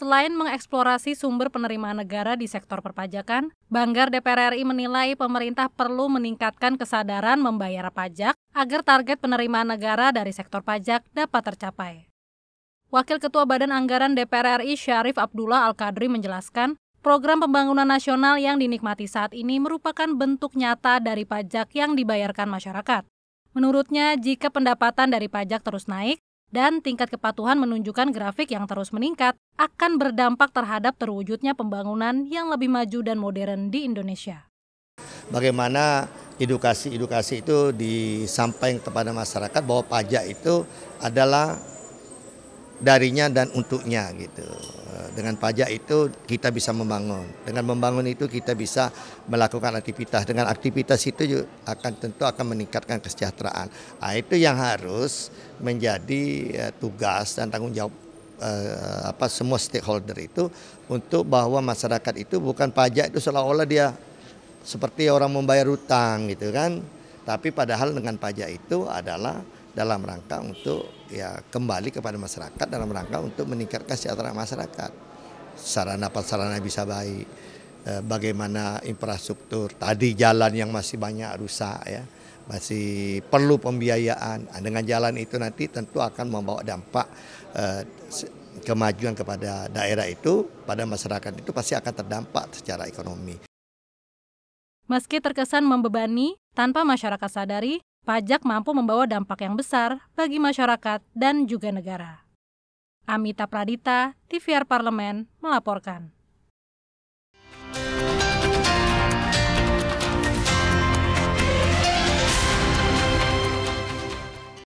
Selain mengeksplorasi sumber penerimaan negara di sektor perpajakan, Banggar DPR RI menilai pemerintah perlu meningkatkan kesadaran membayar pajak agar target penerimaan negara dari sektor pajak dapat tercapai. Wakil Ketua Badan Anggaran DPR RI Syarif Abdullah Al-Qadri menjelaskan, program pembangunan nasional yang dinikmati saat ini merupakan bentuk nyata dari pajak yang dibayarkan masyarakat. Menurutnya, jika pendapatan dari pajak terus naik, dan tingkat kepatuhan menunjukkan grafik yang terus meningkat akan berdampak terhadap terwujudnya pembangunan yang lebih maju dan modern di Indonesia. Bagaimana edukasi-edukasi itu disampaikan kepada masyarakat bahwa pajak itu adalah darinya dan untuknya gitu. Eh, dengan pajak itu kita bisa membangun. Dengan membangun itu kita bisa melakukan aktivitas. Dengan aktivitas itu akan tentu akan meningkatkan kesejahteraan. Nah, itu yang harus menjadi eh, tugas dan tanggung jawab uh, apa semua stakeholder itu untuk bahwa masyarakat itu bukan pajak itu seolah-olah dia seperti orang membayar utang gitu kan. Tapi padahal dengan pajak itu adalah dalam rangka untuk ya kembali kepada masyarakat dalam rangka untuk meningkatkan kesejahteraan masyarakat. Sarana prasarana bisa baik, e, bagaimana infrastruktur tadi jalan yang masih banyak rusak ya, masih perlu pembiayaan. Nah, dengan jalan itu nanti tentu akan membawa dampak e, kemajuan kepada daerah itu, pada masyarakat itu pasti akan terdampak secara ekonomi. Meski terkesan membebani, tanpa masyarakat sadari, pajak mampu membawa dampak yang besar bagi masyarakat dan juga negara. Amita Pradita, TVR Parlemen, melaporkan.